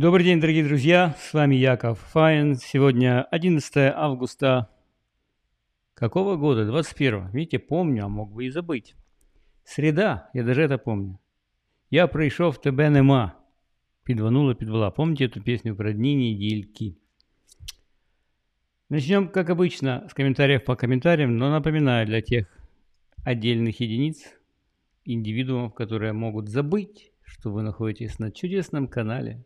Добрый день, дорогие друзья, с вами Яков Файн. Сегодня 11 августа какого года? 21. Видите, помню, а мог бы и забыть. Среда, я даже это помню. Я прийшов тебе нема. Підванула, підвела. Помните эту песню про дни недельки? Начнем, как обычно, с комментариев по комментариям, но напоминаю для тех отдельных единиц, индивидуумов, которые могут забыть, что вы находитесь на чудесном канале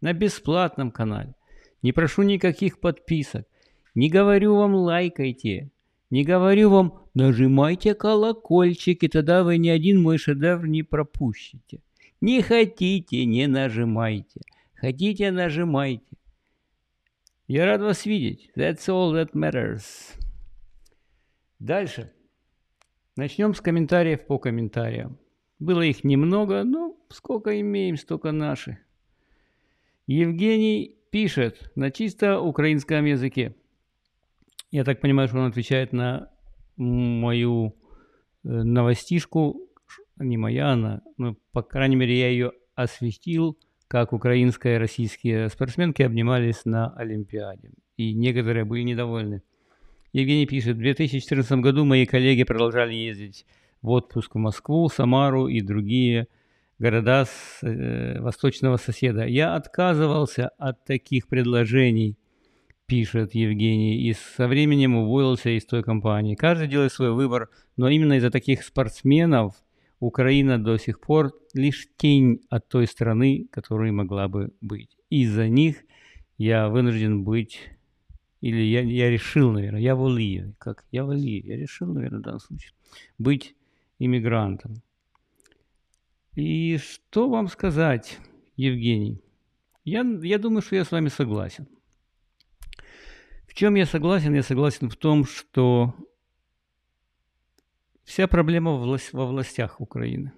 на бесплатном канале. Не прошу никаких подписок. Не говорю вам лайкайте. Не говорю вам нажимайте колокольчик, и тогда вы ни один мой шедевр не пропустите. Не хотите, не нажимайте. Хотите, нажимайте. Я рад вас видеть. That's all that matters. Дальше. Начнем с комментариев по комментариям. Было их немного, но сколько имеем, столько наши. Евгений пишет на чисто украинском языке. Я так понимаю, что он отвечает на мою э, новостишку. Не моя она, а но, ну, по крайней мере, я ее осветил, как украинская и российские спортсменки обнимались на Олимпиаде. И некоторые были недовольны. Евгений пишет, в 2014 году мои коллеги продолжали ездить в отпуск в Москву, Самару и другие города с, э, восточного соседа. Я отказывался от таких предложений, пишет Евгений, и со временем уволился из той компании. Каждый делает свой выбор, но именно из-за таких спортсменов Украина до сих пор лишь тень от той страны, которая могла бы быть. Из-за них я вынужден быть, или я, я решил, наверное, я волею, как я волею, я решил, наверное, в данном случае, быть иммигрантом. И что вам сказать, Евгений? Я, я думаю, что я с вами согласен. В чем я согласен? Я согласен в том, что вся проблема во властях Украины,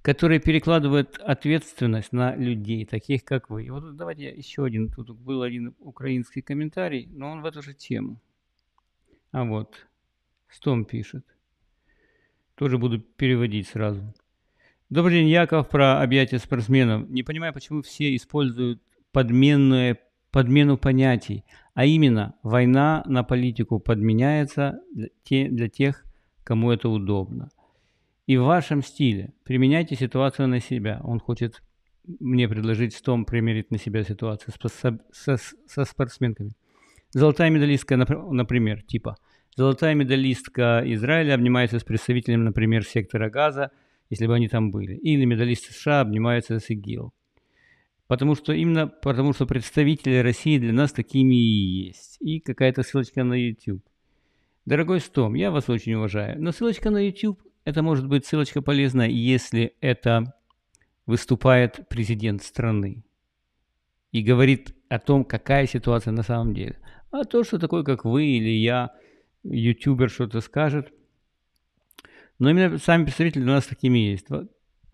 которые перекладывают ответственность на людей, таких как вы. И вот давайте я еще один, тут был один украинский комментарий, но он в эту же тему. А вот, Стом пишет. Тоже буду переводить сразу. Добрый день, Яков, про объятия спортсменов. Не понимаю, почему все используют подменные, подмену понятий, а именно война на политику подменяется для, те, для тех, кому это удобно. И в вашем стиле применяйте ситуацию на себя. Он хочет мне предложить с Том примерить на себя ситуацию со, со, со спортсменками. Золотая медалистка, например, типа. Золотая медалистка Израиля обнимается с представителем, например, сектора газа – если бы они там были, или медалисты США обнимаются с ИГИЛ. Потому что именно потому, что представители России для нас такими и есть. И какая-то ссылочка на YouTube. Дорогой Стом, я вас очень уважаю, но ссылочка на YouTube, это может быть ссылочка полезная, если это выступает президент страны и говорит о том, какая ситуация на самом деле. А то, что такой, как вы или я, ютубер что-то скажет – но именно сами представители у нас такими есть.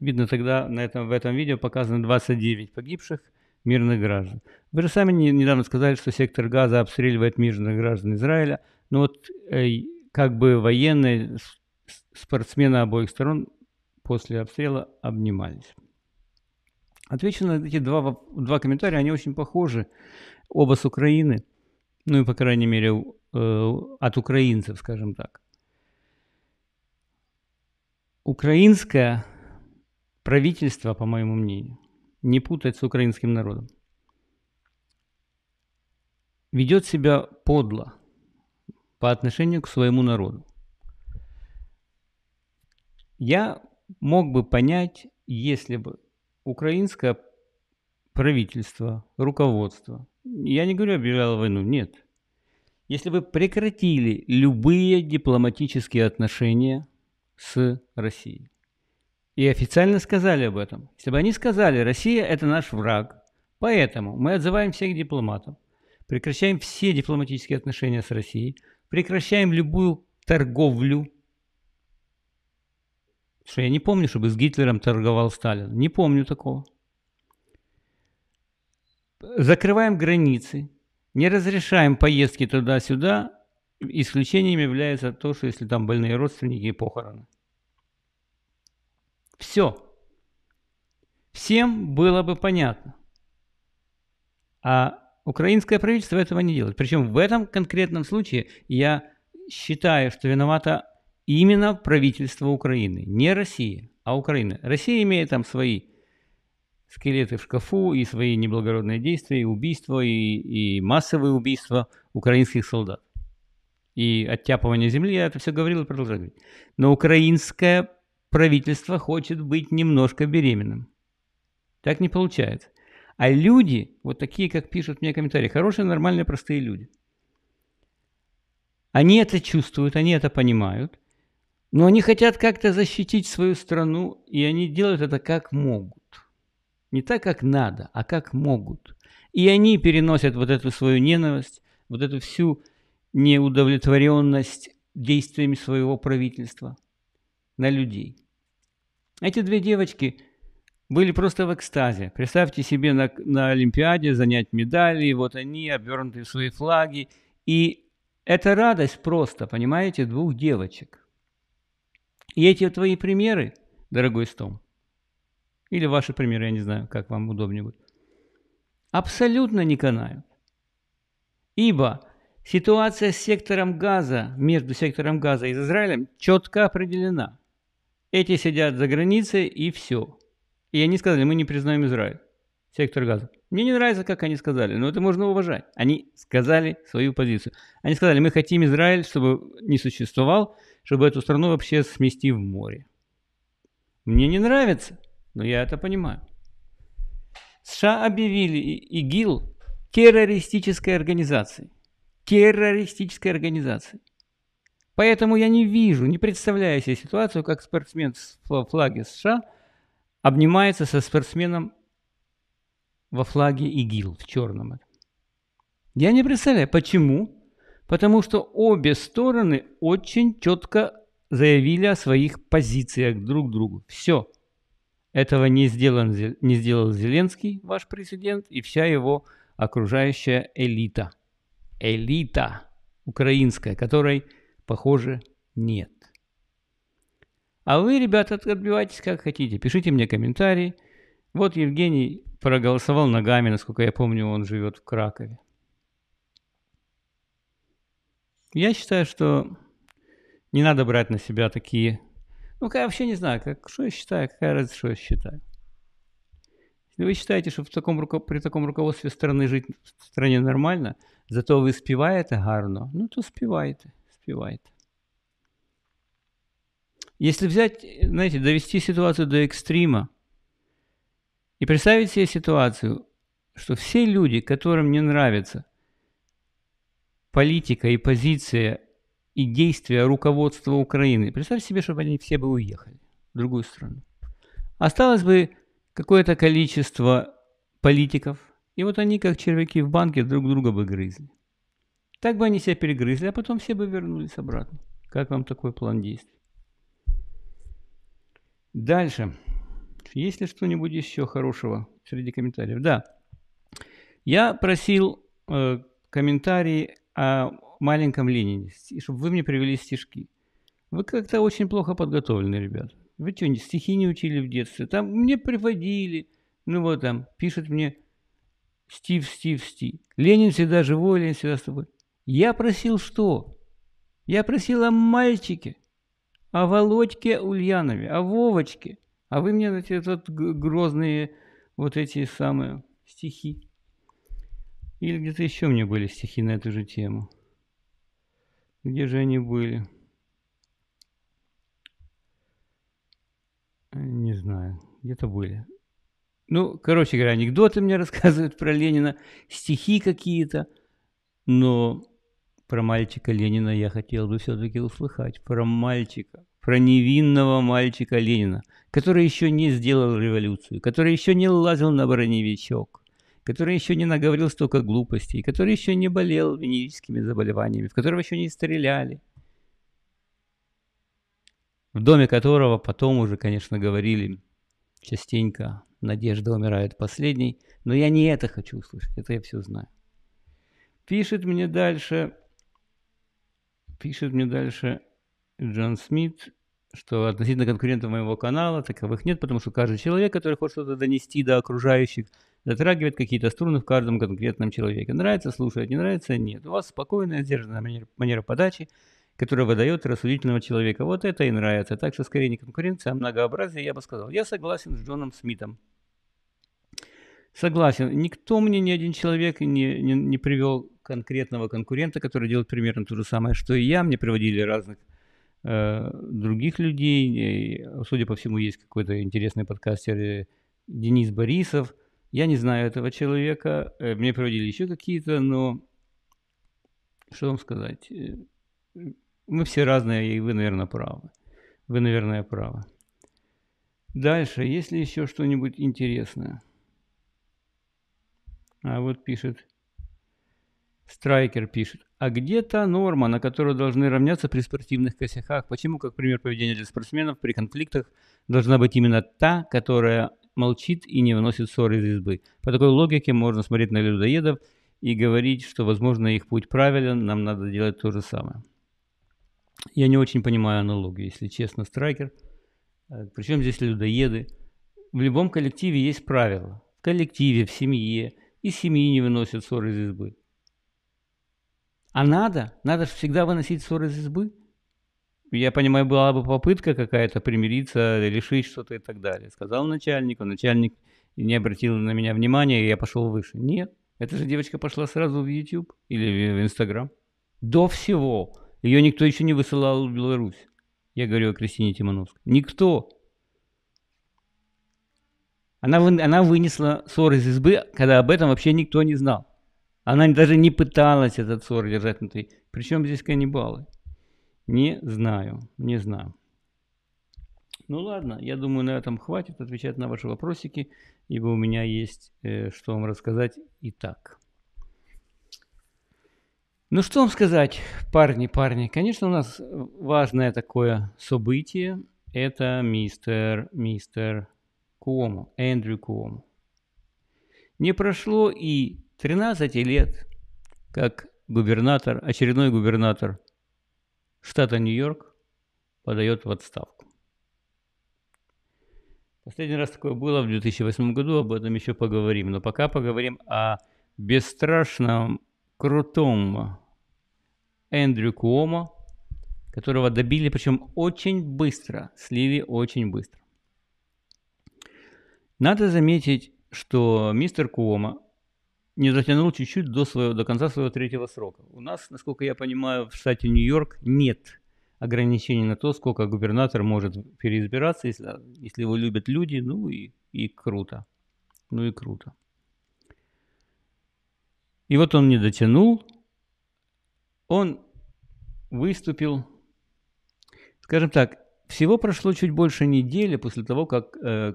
видно тогда на этом, в этом видео показано 29 погибших мирных граждан. Вы же сами недавно сказали, что сектор газа обстреливает мирных граждан Израиля. Но ну вот э, как бы военные спортсмены обоих сторон после обстрела обнимались. Отвечу на эти два, два комментария, они очень похожи. Оба с Украины, ну и, по крайней мере, э, от украинцев, скажем так. Украинское правительство, по моему мнению, не путать с украинским народом, ведет себя подло по отношению к своему народу. Я мог бы понять, если бы украинское правительство, руководство, я не говорю объявляло войну, нет, если бы прекратили любые дипломатические отношения с Россией. И официально сказали об этом. Если бы они сказали, Россия – это наш враг, поэтому мы отзываем всех дипломатов, прекращаем все дипломатические отношения с Россией, прекращаем любую торговлю. Что я не помню, чтобы с Гитлером торговал Сталин. Не помню такого. Закрываем границы, не разрешаем поездки туда-сюда, Исключением является то, что если там больные родственники и похороны. Все. Всем было бы понятно. А украинское правительство этого не делает. Причем в этом конкретном случае я считаю, что виновата именно правительство Украины. Не Россия, а Украина. Россия имеет там свои скелеты в шкафу и свои неблагородные действия, и убийства, и, и массовые убийства украинских солдат и оттяпывание земли, я это все говорил и продолжаю говорить. Но украинское правительство хочет быть немножко беременным. Так не получается. А люди, вот такие, как пишут мне комментарии, хорошие, нормальные, простые люди, они это чувствуют, они это понимают, но они хотят как-то защитить свою страну, и они делают это как могут. Не так, как надо, а как могут. И они переносят вот эту свою ненависть, вот эту всю неудовлетворенность действиями своего правительства на людей. Эти две девочки были просто в экстазе. Представьте себе на, на Олимпиаде занять медали, и вот они обернутые в свои флаги. И это радость просто, понимаете, двух девочек. И эти твои примеры, дорогой Стом, или ваши примеры, я не знаю, как вам удобнее будет, абсолютно не канают. Ибо Ситуация с сектором газа, между сектором газа и Израилем четко определена. Эти сидят за границей и все. И они сказали, мы не признаем Израиль, сектор газа. Мне не нравится, как они сказали, но это можно уважать. Они сказали свою позицию. Они сказали, мы хотим Израиль, чтобы не существовал, чтобы эту страну вообще смести в море. Мне не нравится, но я это понимаю. США объявили ИГИЛ террористической организацией террористической организации. Поэтому я не вижу, не представляю себе ситуацию, как спортсмен во флаге США обнимается со спортсменом во флаге ИГИЛ в черном. Я не представляю, почему? Потому что обе стороны очень четко заявили о своих позициях друг к другу. Все. Этого не, сделан, не сделал Зеленский, ваш президент, и вся его окружающая элита элита украинская, которой, похоже, нет. А вы, ребята, отбивайтесь как хотите. Пишите мне комментарии. Вот Евгений проголосовал ногами, насколько я помню, он живет в Кракове. Я считаю, что не надо брать на себя такие... Ну, я вообще не знаю, как, что я считаю, какая разница, что я считаю. Ну, вы считаете, что в такому при таком руководстве страны жить в стране нормально, зато вы співаєте гарно, ну то співайте, співайте. Если взять, знаете, довести ситуацию до экстрима и представить себе ситуацию, что все люди, которым не нравится политика и позиция и действия руководства Украины, представьте себе, чтобы они все бы уехали в другую страну. Осталось бы какое-то количество политиков, и вот они, как червяки в банке, друг друга бы грызли. Так бы они себя перегрызли, а потом все бы вернулись обратно. Как вам такой план действий? Дальше. Есть ли что-нибудь еще хорошего среди комментариев? Да. Я просил э, комментарии о маленьком Ленине, и чтобы вы мне привели стишки. Вы как-то очень плохо подготовлены, ребят. Вы что, не стихи не учили в детстве? Там мне приводили. Ну вот там, пишет мне Стив, Стив, Стив. Ленин всегда живой, Ленин всегда с тобой. Я просил что? Я просил о мальчике, о Володьке Ульянове, о Вовочке. А вы мне эти вот грозные вот эти самые стихи. Или где-то еще мне были стихи на эту же тему. Где же они были? Не знаю, где-то были. Ну, короче говоря, анекдоты мне рассказывают про Ленина, стихи какие-то, но про мальчика Ленина я хотел бы все-таки услыхать, про мальчика, про невинного мальчика Ленина, который еще не сделал революцию, который еще не лазил на броневичок, который еще не наговорил столько глупостей, который еще не болел венерическими заболеваниями, в которого еще не стреляли, в доме которого потом уже, конечно, говорили частенько «Надежда умирает последней», но я не это хочу услышать, это я все знаю. Пишет мне дальше, пишет мне дальше Джон Смит, что относительно конкурентов моего канала таковых нет, потому что каждый человек, который хочет что-то донести до окружающих, затрагивает какие-то струны в каждом конкретном человеке. Нравится, слушать, не нравится, нет. У вас спокойная, сдержанная манера, манера подачи, которое выдает рассудительного человека. Вот это и нравится. Так что скорее не конкуренция, а многообразие, я бы сказал. Я согласен с Джоном Смитом. Согласен. Никто мне, ни один человек не, не, не привел конкретного конкурента, который делает примерно то же самое, что и я. Мне приводили разных э, других людей. И, судя по всему, есть какой-то интересный подкастер э, Денис Борисов. Я не знаю этого человека. Э, мне приводили еще какие-то, но что вам сказать? Э, мы все разные, и вы, наверное, правы. Вы, наверное, правы. Дальше, есть ли еще что-нибудь интересное? А вот пишет, Страйкер пишет, а где та норма, на которую должны равняться при спортивных косяках? Почему, как пример поведения для спортсменов, при конфликтах должна быть именно та, которая молчит и не выносит ссоры из избы? По такой логике можно смотреть на людоедов и говорить, что, возможно, их путь правилен, нам надо делать то же самое. Я не очень понимаю аналогию, если честно, страйкер. Э, Причем здесь людоеды. В любом коллективе есть правила. В коллективе, в семье. И семьи не выносят ссоры из избы. А надо? Надо же всегда выносить ссоры из избы? Я понимаю, была бы попытка какая-то примириться, решить что-то и так далее. Сказал начальнику, а начальник не обратил на меня внимания, и я пошел выше. Нет, эта же девочка пошла сразу в YouTube или в Instagram. До всего ее никто еще не высылал в Беларусь. Я говорю о Кристине Тимановской. Никто. Она, вы, она вынесла ссор из избы, когда об этом вообще никто не знал. Она даже не пыталась этот ссор держать внутри. Причем здесь каннибалы? Не знаю, не знаю. Ну ладно, я думаю, на этом хватит отвечать на ваши вопросики, ибо у меня есть э, что вам рассказать и так. Ну что вам сказать, парни, парни, конечно, у нас важное такое событие, это мистер, мистер Куомо, Эндрю Куомо. Не прошло и 13 лет, как губернатор, очередной губернатор штата Нью-Йорк подает в отставку. Последний раз такое было в 2008 году, об этом еще поговорим, но пока поговорим о бесстрашном Крутом Эндрю Куомо, которого добили, причем очень быстро, слили очень быстро. Надо заметить, что мистер Куома не затянул чуть-чуть до, своего, до конца своего третьего срока. У нас, насколько я понимаю, в штате Нью-Йорк нет ограничений на то, сколько губернатор может переизбираться, если, если его любят люди, ну и, и круто. Ну и круто. И вот он не дотянул, он выступил, скажем так, всего прошло чуть больше недели после того, как э,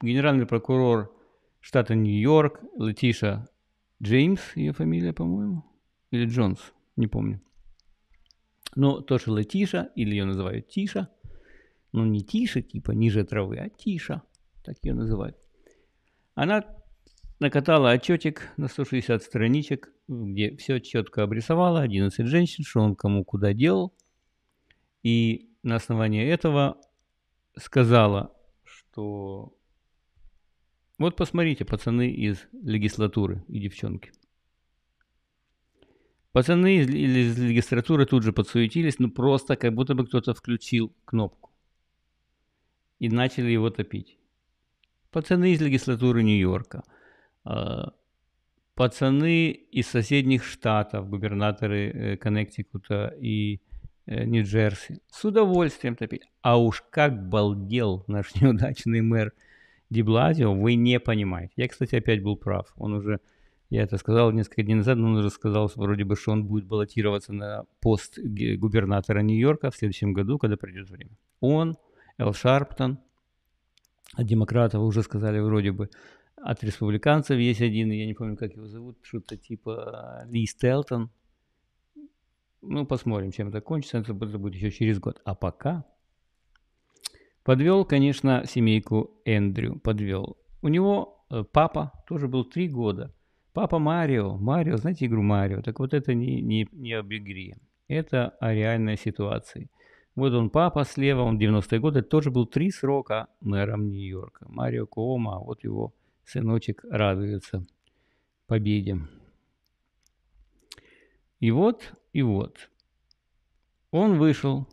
генеральный прокурор штата Нью-Йорк Латиша Джеймс, ее фамилия, по-моему, или Джонс, не помню. Но тоже Латиша или ее называют Тиша, но ну, не Тиша, типа ниже травы, а Тиша, так ее называют. Она накатала отчетик на 160 страничек, где все четко обрисовала, 11 женщин, что он кому куда делал. И на основании этого сказала, что вот посмотрите, пацаны из легислатуры и девчонки. Пацаны из, из регистратуры тут же подсуетились, ну просто как будто бы кто-то включил кнопку. И начали его топить. Пацаны из легислатуры Нью-Йорка – Э, пацаны из соседних штатов, губернаторы э, Коннектикута и э, Нью-Джерси, с удовольствием топили. А уж как балдел наш неудачный мэр Деблазио, вы не понимаете. Я, кстати, опять был прав. Он уже, я это сказал несколько дней назад, но он уже сказал вроде бы, что он будет баллотироваться на пост губернатора Нью-Йорка в следующем году, когда придет время. Он, Эл Шарптон, от а демократов уже сказали вроде бы, от республиканцев есть один, я не помню, как его зовут, что-то типа э, Ли Стелтон. Ну, посмотрим, чем это кончится. Это будет еще через год. А пока подвел, конечно, семейку Эндрю. Подвел. У него э, папа тоже был три года. Папа Марио. Марио, знаете игру Марио? Так вот это не, не, не об игре. Это о реальной ситуации. Вот он папа слева, он 90-е годы, тоже был три срока мэром Нью-Йорка. Марио Коома, вот его сыночек радуется победе. И вот, и вот. Он вышел.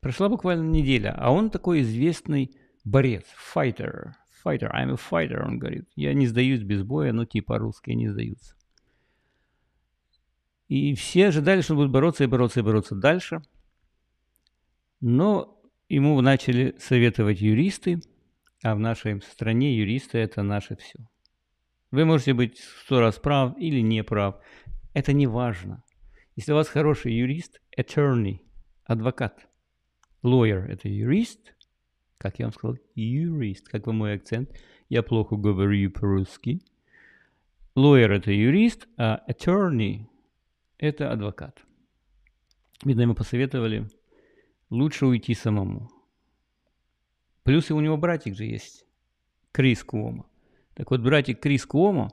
Прошла буквально неделя, а он такой известный борец, fighter, fighter, I'm a fighter, он говорит. Я не сдаюсь без боя, но типа русские не сдаются. И все ожидали, что он будет бороться и бороться и бороться дальше. Но ему начали советовать юристы – а в нашей стране юристы – это наше все. Вы можете быть сто раз прав или не прав. Это не важно. Если у вас хороший юрист – attorney, адвокат. Lawyer – это юрист. Как я вам сказал? Юрист. Как вам мой акцент? Я плохо говорю по-русски. Lawyer – это юрист, а attorney – это адвокат. Видно, ему посоветовали лучше уйти самому. Плюс и у него братик же есть, Крис Куома. Так вот, братик Крис Куома,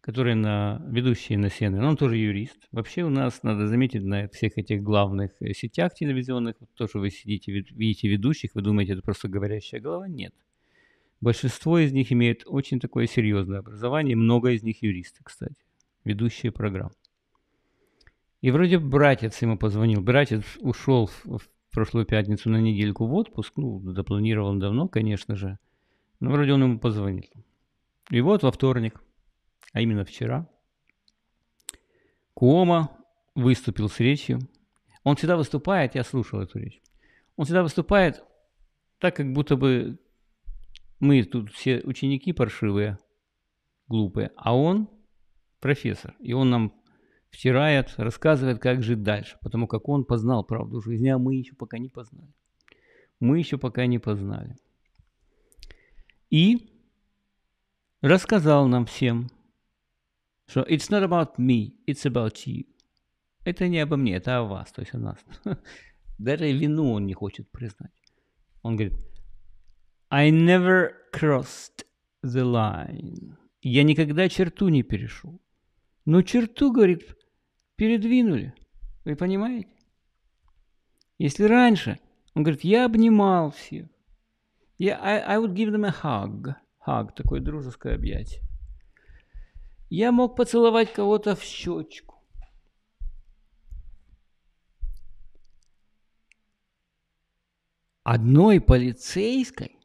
который на, ведущий на CNN, он тоже юрист. Вообще у нас, надо заметить, на всех этих главных э, сетях телевизионных, вот тоже вы сидите, видите ведущих, вы думаете, это просто говорящая голова? Нет. Большинство из них имеет очень такое серьезное образование, много из них юристы, кстати, ведущие программ. И вроде братец ему позвонил, братец ушел в прошлую пятницу на недельку в отпуск. Ну, запланировал давно, конечно же. Но вроде он ему позвонил. И вот во вторник, а именно вчера, Куома выступил с речью. Он всегда выступает, я слушал эту речь. Он всегда выступает так, как будто бы мы тут все ученики паршивые, глупые, а он профессор. И он нам втирает, рассказывает, как жить дальше, потому как он познал правду жизни, а мы еще пока не познали. Мы еще пока не познали. И рассказал нам всем, что it's not about me, it's about you. Это не обо мне, это о вас, то есть о нас. Даже вину он не хочет признать. Он говорит, I never crossed the line. Я никогда черту не перешел. Но черту, говорит, передвинули. Вы понимаете? Если раньше, он говорит, я обнимал всех. Я, I, I would give them a hug. Hug, такое дружеское объятие. Я мог поцеловать кого-то в щечку. Одной полицейской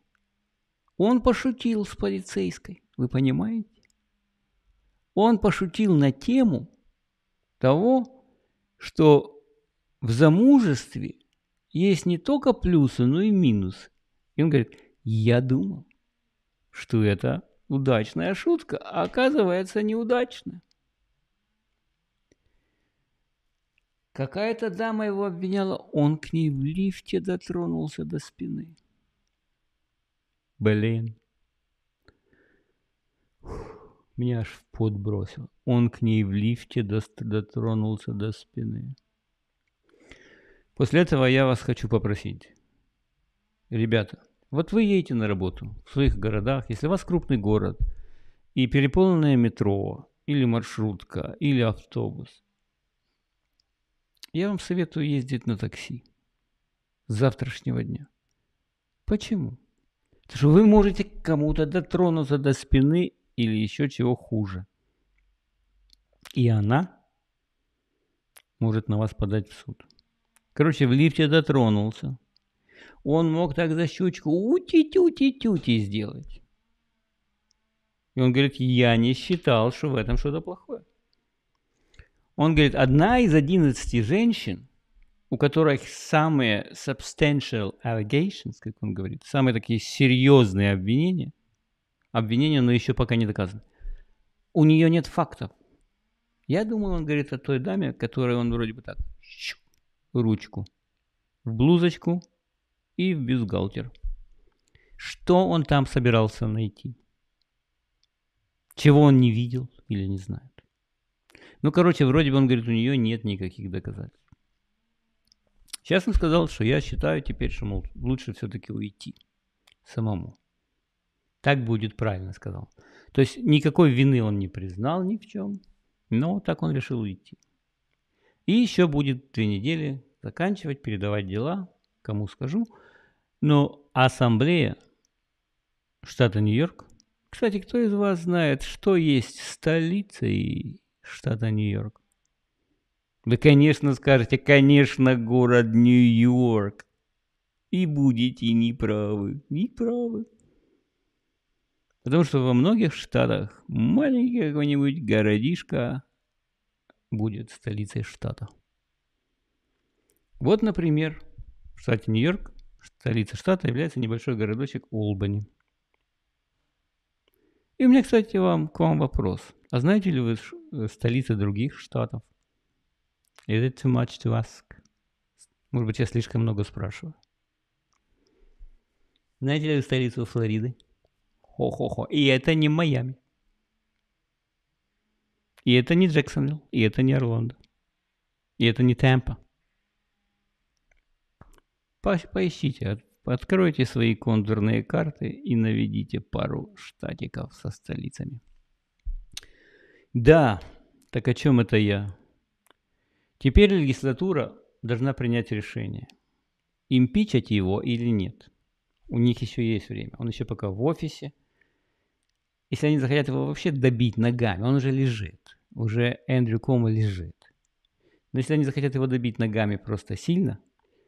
он пошутил с полицейской. Вы понимаете? он пошутил на тему того, что в замужестве есть не только плюсы, но и минусы. И он говорит, я думал, что это удачная шутка, а оказывается неудачная. Какая-то дама его обвиняла, он к ней в лифте дотронулся до спины. Блин. Фух. Меня аж в пот бросил. Он к ней в лифте дост дотронулся до спины. После этого я вас хочу попросить. Ребята, вот вы едете на работу в своих городах, если у вас крупный город и переполненное метро, или маршрутка, или автобус, я вам советую ездить на такси с завтрашнего дня. Почему? Потому что вы можете кому-то дотронуться до спины или еще чего хуже. И она может на вас подать в суд. Короче, в лифте дотронулся. Он мог так за щучку ути-тюти-тюти сделать. И он говорит, я не считал, что в этом что-то плохое. Он говорит, одна из 11 женщин, у которых самые substantial allegations, как он говорит, самые такие серьезные обвинения – обвинение, но еще пока не доказано. У нее нет фактов. Я думаю, он говорит о той даме, которой он вроде бы так щу, ручку в блузочку и в бюстгальтер. Что он там собирался найти? Чего он не видел или не знает? Ну, короче, вроде бы он говорит, у нее нет никаких доказательств. Сейчас он сказал, что я считаю теперь, что мол, лучше все-таки уйти самому. Так будет правильно, сказал. То есть никакой вины он не признал ни в чем, но так он решил уйти. И еще будет две недели заканчивать, передавать дела, кому скажу. Но ассамблея штата Нью-Йорк. Кстати, кто из вас знает, что есть столицей штата Нью-Йорк? Вы, конечно, скажете, конечно, город Нью-Йорк. И будете неправы, неправы. Потому что во многих штатах маленький какой-нибудь городишко будет столицей штата. Вот, например, в штате Нью-Йорк столица штата является небольшой городочек Олбани. И у меня, кстати, вам, к вам вопрос. А знаете ли вы э, столицы других штатов? Is it too much to ask? Может быть, я слишком много спрашиваю. Знаете ли вы столицу Флориды? Хо-хо-хо. И это не Майами. И это не Джексонвилл. И это не Орландо. И это не Темпа. поищите, откройте свои контурные карты и наведите пару штатиков со столицами. Да, так о чем это я? Теперь легислатура должна принять решение, импичать его или нет. У них еще есть время. Он еще пока в офисе, если они захотят его вообще добить ногами, он уже лежит. Уже Эндрю Кома лежит. Но если они захотят его добить ногами просто сильно,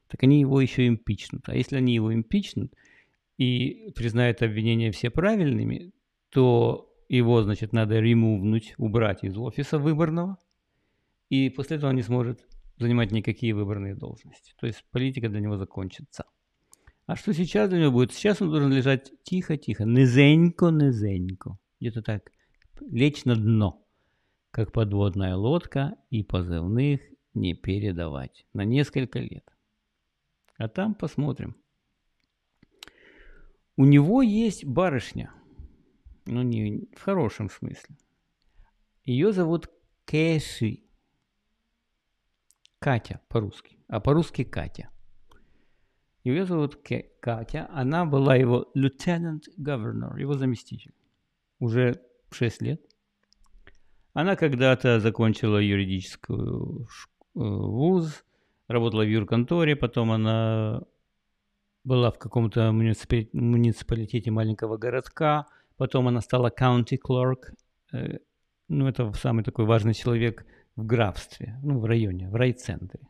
так они его еще импичнут. А если они его импичнут и признают обвинения все правильными, то его, значит, надо ремувнуть, убрать из офиса выборного, и после этого он не сможет занимать никакие выборные должности. То есть политика для него закончится. А что сейчас для него будет? Сейчас он должен лежать тихо-тихо, низенько-низенько. Где-то так. Лечь на дно, как подводная лодка, и позывных не передавать на несколько лет. А там посмотрим. У него есть барышня. Ну, не в хорошем смысле. Ее зовут Кэши. Катя по-русски. А по-русски Катя. Ее зовут Катя, она была его lieutenant governor, его заместитель, уже 6 лет. Она когда-то закончила юридическую э, вуз, работала в юрконторе, потом она была в каком-то муниципалитете маленького городка, потом она стала county clerk, э, ну это самый такой важный человек в графстве, ну в районе, в райцентре.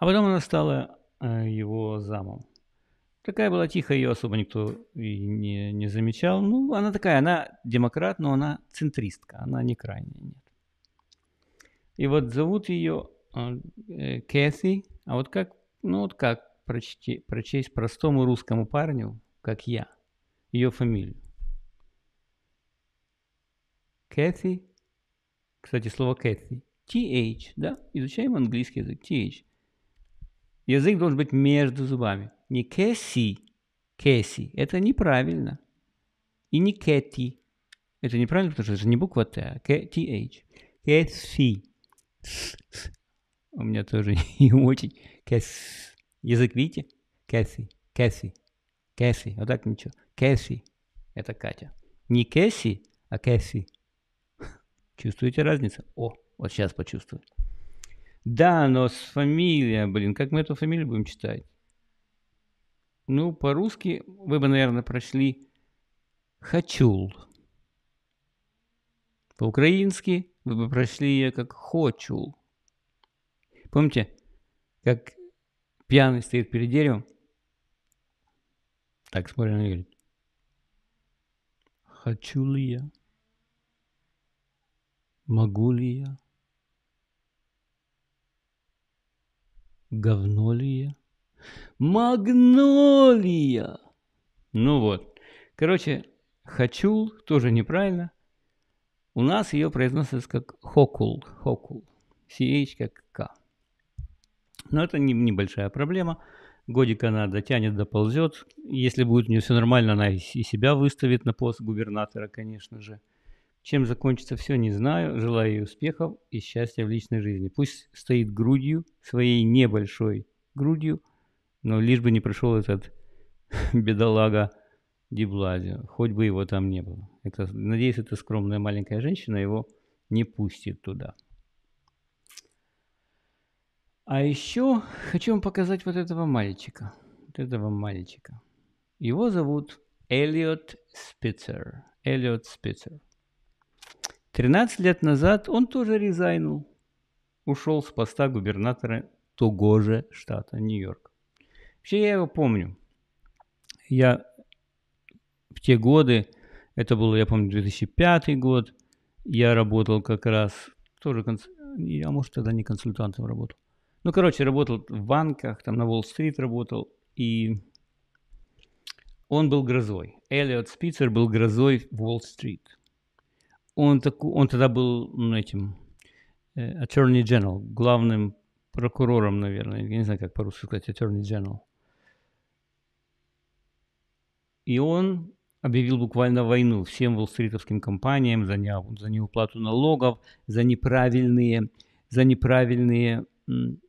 А потом она стала э, его замом. Такая была тихая, ее особо никто и не, не замечал. Ну, она такая, она демократ, но она центристка, она не крайняя, нет. И вот зовут ее э, Кэти, а вот как, ну вот как прочти, прочесть простому русскому парню, как я, ее фамилию? Кэти, кстати, слово Кэти, TH, да, изучаем английский язык, TH. Язык должен быть между зубами. Не кэси, кэси. Это неправильно. И не кэти. Это неправильно, потому что это же не буква Т, а эйч. Кэси. У меня тоже не очень. Кэс. Язык, видите? Кэси, кэси, кэси. Вот так ничего. Кэси. Это Катя. Не кэси, а кэси. Чувствуете разницу? О, вот сейчас почувствую. Да, но с фамилия, блин, как мы эту фамилию будем читать? Ну, по-русски вы бы, наверное, прошли «хачул». По-украински вы бы прошли ее как «хочул». Помните, как пьяный стоит перед деревом? Так смотрит на говорит. «Хочу ли я? Могу ли я?» Говнолия. Магнолия! Ну вот. Короче, хачул тоже неправильно. У нас ее произносится как хокул. Хокул. CH как К. Но это не, небольшая проблема. Годик она дотянет, доползет. Если будет у нее все нормально, она и себя выставит на пост губернатора, конечно же. Чем закончится все, не знаю. Желаю ей успехов и счастья в личной жизни. Пусть стоит грудью, своей небольшой грудью, но лишь бы не пришел этот бедолага Диблазио, хоть бы его там не было. Это, надеюсь, эта скромная маленькая женщина его не пустит туда. А еще хочу вам показать вот этого мальчика. Вот этого мальчика. Его зовут Эллиот Спицер. Эллиот Спицер. 13 лет назад он тоже резайнул. Ушел с поста губернатора того же штата Нью-Йорк. Вообще я его помню. Я в те годы, это был, я помню, 2005 год, я работал как раз, тоже, конс... я, может, тогда не консультантом работал. Ну, короче, работал в банках, там на Уолл-стрит работал, и он был грозой. Эллиот Спицер был грозой в Уолл-стрит. Он, так, он тогда был этим э, attorney general, главным прокурором, наверное. Я не знаю, как по-русски сказать, attorney general. И он объявил буквально войну всем уолл компаниям за, не, за неуплату налогов, за неправильные, за неправильные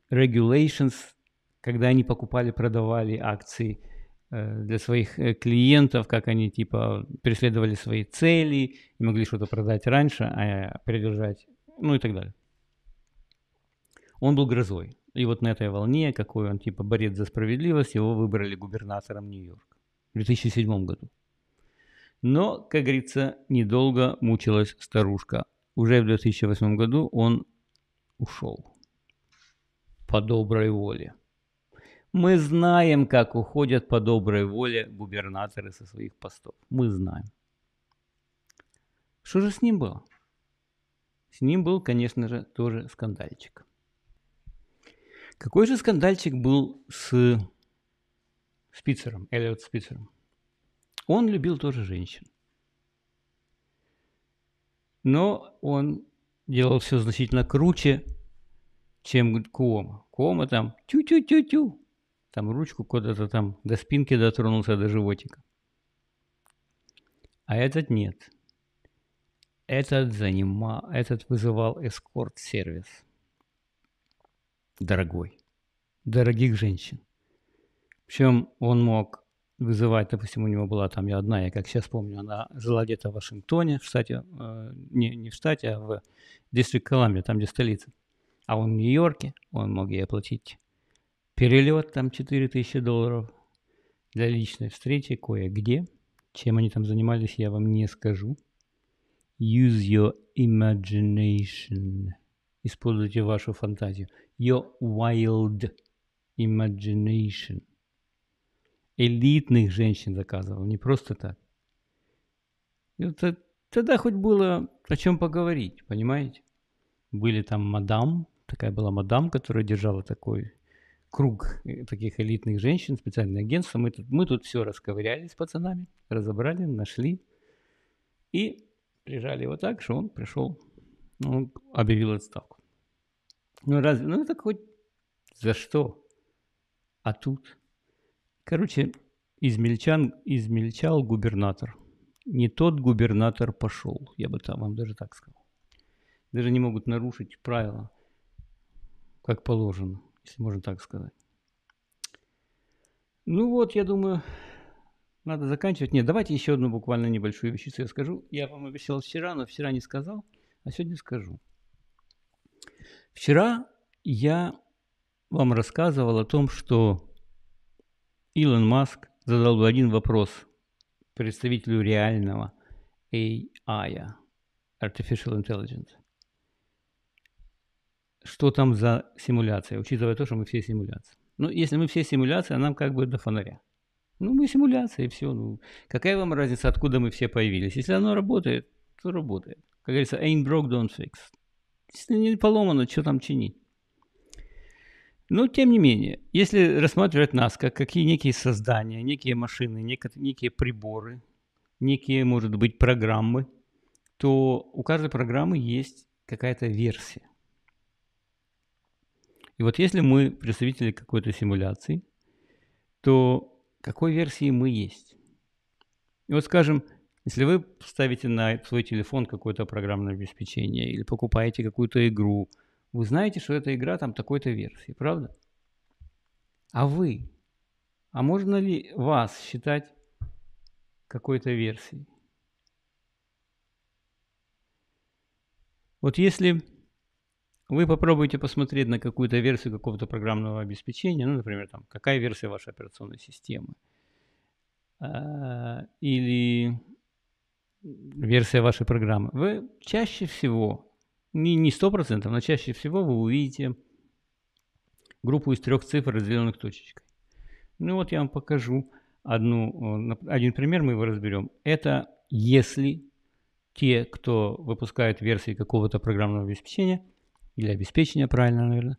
regulations, когда они покупали, продавали акции Э, для своих э, клиентов, как они типа преследовали свои цели и могли что-то продать раньше, а придержать, ну и так далее. Он был грозой. И вот на этой волне, какой он типа борец за справедливость, его выбрали губернатором Нью-Йорка в 2007 году. Но, как говорится, недолго мучилась старушка. Уже в 2008 году он ушел по доброй воле. Мы знаем, как уходят по доброй воле губернаторы со своих постов. Мы знаем. Что же с ним было? С ним был, конечно же, тоже скандальчик. Какой же скандальчик был с Спицером, Эллиот Спицером? Он любил тоже женщин. Но он делал все значительно круче, чем Куома. Куома там тю-тю-тю-тю, там ручку куда-то там до спинки дотронулся, до животика. А этот нет. Этот, занимал, этот вызывал эскорт-сервис. Дорогой. Дорогих женщин. Причем он мог вызывать, допустим, у него была там я одна, я как сейчас помню, она жила где-то в Вашингтоне, в штате, э, не, не в штате, а в Дистрикт Колумбия, там где столица. А он в Нью-Йорке, он мог ей оплатить Перелет там 4000 долларов для личной встречи кое-где. Чем они там занимались, я вам не скажу. Use your imagination. Используйте вашу фантазию. Your wild imagination. Элитных женщин заказывал, не просто так. И вот тогда хоть было о чем поговорить, понимаете? Были там мадам, такая была мадам, которая держала такой круг э, таких элитных женщин, специальное агентство. Мы тут, мы тут все расковыряли с пацанами, разобрали, нашли и прижали его так, что он пришел, он объявил отставку. Ну, разве, ну, так хоть за что? А тут? Короче, измельчан, измельчал губернатор. Не тот губернатор пошел, я бы там вам даже так сказал. Даже не могут нарушить правила, как положено если можно так сказать. Ну вот, я думаю, надо заканчивать. Нет, давайте еще одну буквально небольшую вещицу я скажу. Я вам обещал вчера, но вчера не сказал, а сегодня скажу. Вчера я вам рассказывал о том, что Илон Маск задал один вопрос представителю реального AI, Artificial Intelligence что там за симуляция, учитывая то, что мы все симуляции. Ну, если мы все симуляции, а нам как бы до фонаря. Ну, мы симуляция и все. Ну, какая вам разница, откуда мы все появились? Если оно работает, то работает. Как говорится, ain't broke, don't fix. Если не поломано, что там чинить? Но, тем не менее, если рассматривать нас как какие некие создания, некие машины, некие приборы, некие, может быть, программы, то у каждой программы есть какая-то версия. И вот если мы представители какой-то симуляции, то какой версии мы есть? И вот скажем, если вы ставите на свой телефон какое-то программное обеспечение или покупаете какую-то игру, вы знаете, что эта игра там такой-то версии, правда? А вы? А можно ли вас считать какой-то версией? Вот если вы попробуйте посмотреть на какую-то версию какого-то программного обеспечения, ну, например, там, какая версия вашей операционной системы, а, или версия вашей программы. Вы чаще всего, не, не 100%, но чаще всего вы увидите группу из трех цифр, разделенных точечкой. Ну вот я вам покажу одну, э, один пример, мы его разберем. Это если те, кто выпускает версии какого-то программного обеспечения – или обеспечения, правильно, наверное,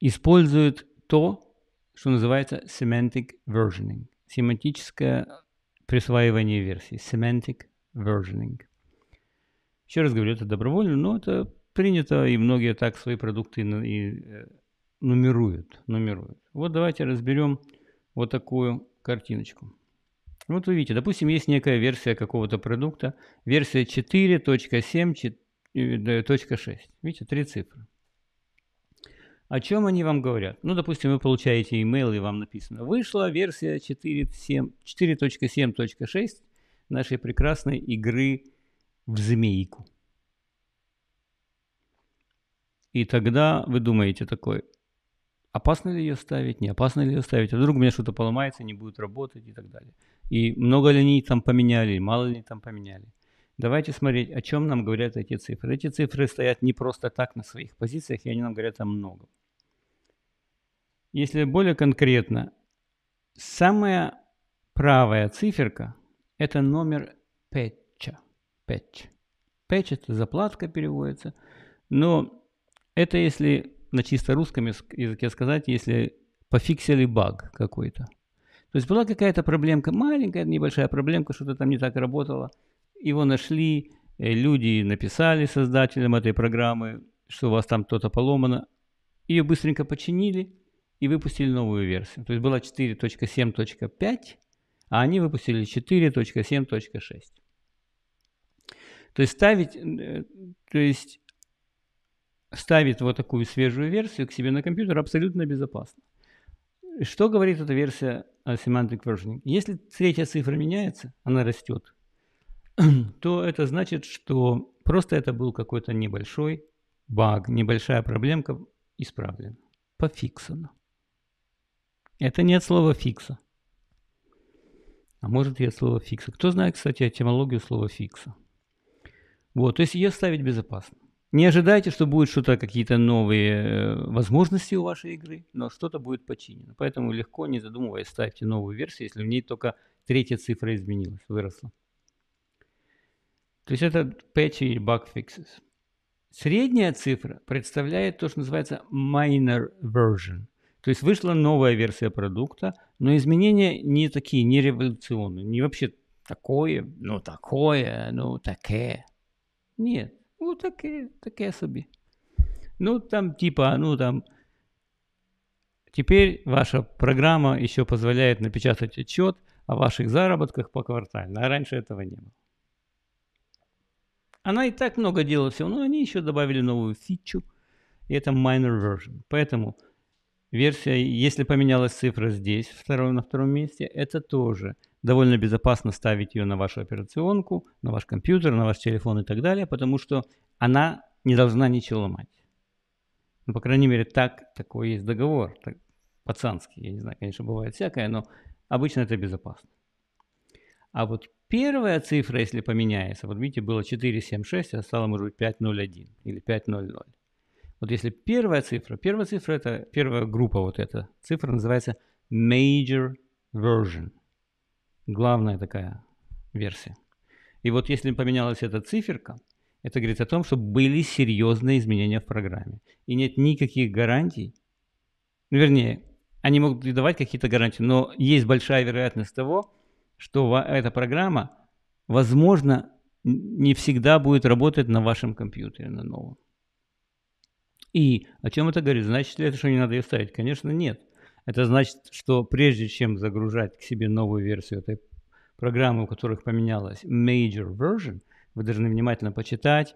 используют то, что называется semantic versioning, семантическое присваивание версии, semantic versioning. Еще раз говорю, это добровольно, но это принято, и многие так свои продукты и э, нумеруют, нумеруют. Вот давайте разберем вот такую картиночку. Вот вы видите, допустим, есть некая версия какого-то продукта, версия 4.7, и точка 6. Видите, три цифры. О чем они вам говорят? Ну, допустим, вы получаете email, и вам написано, вышла версия 4.7.6 нашей прекрасной игры в змейку. И тогда вы думаете такой, опасно ли ее ставить, не опасно ли ее ставить, а вдруг у меня что-то поломается, не будет работать и так далее. И много ли они там поменяли, мало ли они там поменяли. Давайте смотреть, о чем нам говорят эти цифры. Эти цифры стоят не просто так на своих позициях, и они нам говорят о многом. Если более конкретно, самая правая циферка – это номер пэтча. Пэтч. Пэтч – это заплатка переводится. Но это если на чисто русском языке сказать, если пофиксили баг какой-то. То есть была какая-то проблемка, маленькая, небольшая проблемка, что-то там не так работало – его нашли, э, люди написали создателям этой программы, что у вас там кто-то поломано. Ее быстренько починили и выпустили новую версию. То есть была 4.7.5, а они выпустили 4.7.6. То есть ставить, э, то есть ставить вот такую свежую версию к себе на компьютер абсолютно безопасно. Что говорит эта версия Semantic Versioning? Если третья цифра меняется, она растет. то это значит, что просто это был какой-то небольшой баг, небольшая проблемка исправлена, пофиксана. Это не от слова фикса. А может и от слова фикса. Кто знает, кстати, этимологию слова фикса? Вот, то есть ее ставить безопасно. Не ожидайте, что будет что-то, какие-то новые э, возможности у вашей игры, но что-то будет починено. Поэтому легко, не задумываясь, ставьте новую версию, если в ней только третья цифра изменилась, выросла. То есть это patch и bug fixes. Средняя цифра представляет то, что называется minor version. То есть вышла новая версия продукта, но изменения не такие, не революционные, не вообще такое, ну такое, ну такое, Нет, ну такое, такое себе. Ну там типа, ну там... Теперь ваша программа еще позволяет напечатать отчет о ваших заработках по квартально, а раньше этого не было. Она и так много делала всего, но они еще добавили новую фичу, и это minor version. Поэтому версия, если поменялась цифра здесь, второй, на втором месте, это тоже довольно безопасно ставить ее на вашу операционку, на ваш компьютер, на ваш телефон и так далее, потому что она не должна ничего ломать. Ну, по крайней мере, так, такой есть договор. Так, пацанский, я не знаю, конечно, бывает всякое, но обычно это безопасно. А вот первая цифра, если поменяется, вот видите, было 476, а стало, может быть, 501 или 500. Вот если первая цифра, первая цифра это первая группа вот эта, цифра называется major version. Главная такая версия. И вот если поменялась эта циферка, это говорит о том, что были серьезные изменения в программе. И нет никаких гарантий, ну, вернее, они могут давать какие-то гарантии, но есть большая вероятность того, что эта программа, возможно, не всегда будет работать на вашем компьютере, на новом. И о чем это говорит? Значит ли это, что не надо ее ставить? Конечно, нет. Это значит, что прежде чем загружать к себе новую версию этой программы, у которых поменялась major version, вы должны внимательно почитать,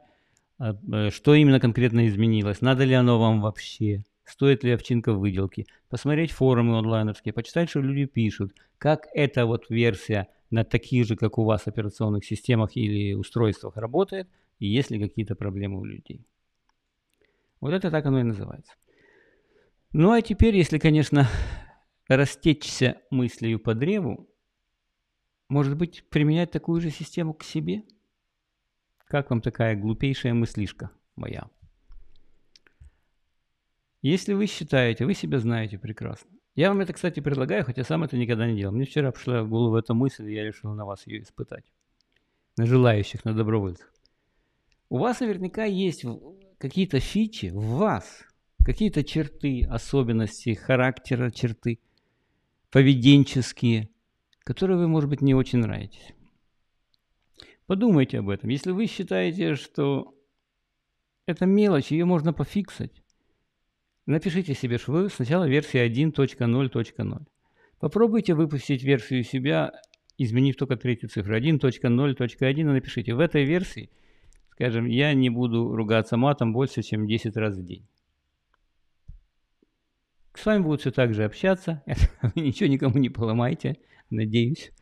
а, э, что именно конкретно изменилось, надо ли оно вам вообще, стоит ли овчинка выделки, посмотреть форумы онлайновские, почитать, что люди пишут, как эта вот версия на таких же, как у вас, операционных системах или устройствах работает, и есть ли какие-то проблемы у людей. Вот это так оно и называется. Ну а теперь, если, конечно, растечься мыслью по древу, может быть, применять такую же систему к себе? Как вам такая глупейшая мыслишка моя? Если вы считаете, вы себя знаете прекрасно. Я вам это, кстати, предлагаю, хотя сам это никогда не делал. Мне вчера пришла в голову эта мысль, и я решил на вас ее испытать. На желающих, на добровольцев. У вас наверняка есть какие-то фичи в вас, какие-то черты, особенности характера, черты поведенческие, которые вы, может быть, не очень нравитесь. Подумайте об этом. Если вы считаете, что это мелочь, ее можно пофиксать, Напишите себе швы сначала версии 1.0.0. Попробуйте выпустить версию себя, изменив только третью цифру, 1.0.1, и напишите, в этой версии, скажем, я не буду ругаться матом больше, чем 10 раз в день. С вами будут все так же общаться, ничего никому не поломайте, надеюсь.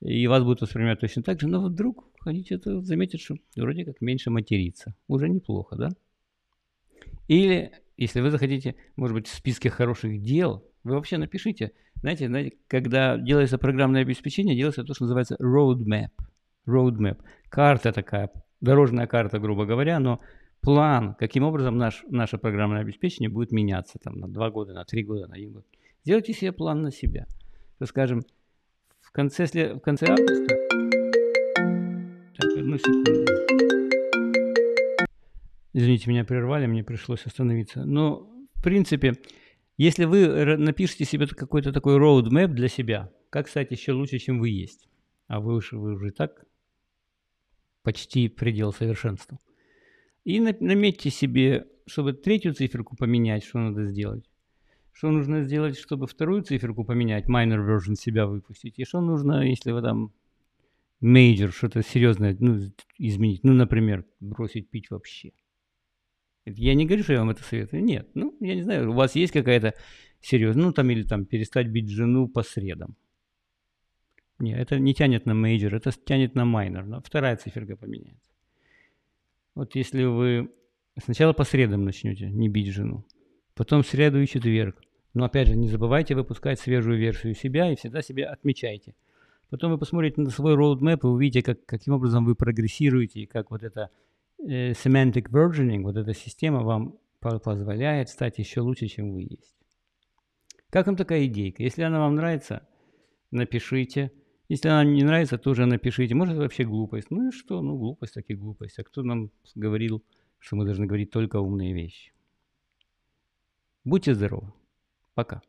И вас будут воспринимать точно так же, но вдруг они это то что вроде как меньше материться. Уже неплохо, да? Или если вы захотите, может быть, в списке хороших дел, вы вообще напишите. Знаете, знаете когда делается программное обеспечение, делается то, что называется roadmap. Roadmap. Карта такая, дорожная карта, грубо говоря, но план, каким образом наш, наше программное обеспечение будет меняться там, на два года, на три года, на 1 год. Сделайте себе план на себя. То, скажем, в конце, в конце августа... Так, одну секунду. Извините, меня прервали, мне пришлось остановиться. Но, в принципе, если вы напишите себе какой-то такой roadmap для себя, как стать еще лучше, чем вы есть, а вы уже, вы уже так почти предел совершенства, и наметьте себе, чтобы третью циферку поменять, что надо сделать, что нужно сделать, чтобы вторую циферку поменять, minor version себя выпустить, и что нужно, если вы там major, что-то серьезное ну, изменить, ну, например, бросить пить вообще – я не говорю, что я вам это советую. Нет, ну, я не знаю, у вас есть какая-то серьезная, ну, там, или там перестать бить жену по средам. Нет, это не тянет на мейджор, это тянет на майнер. Но вторая циферка поменяется. Вот если вы сначала по средам начнете не бить жену, потом среду и четверг. Но опять же, не забывайте выпускать свежую версию себя и всегда себе отмечайте. Потом вы посмотрите на свой роудмэп и увидите, как, каким образом вы прогрессируете, и как вот это. Э, semantic versioning, вот эта система вам позволяет стать еще лучше, чем вы есть. Как вам такая идейка? Если она вам нравится, напишите. Если она не нравится, тоже напишите. Может, это вообще глупость? Ну и что? Ну, глупость так и глупость. А кто нам говорил, что мы должны говорить только умные вещи? Будьте здоровы. Пока.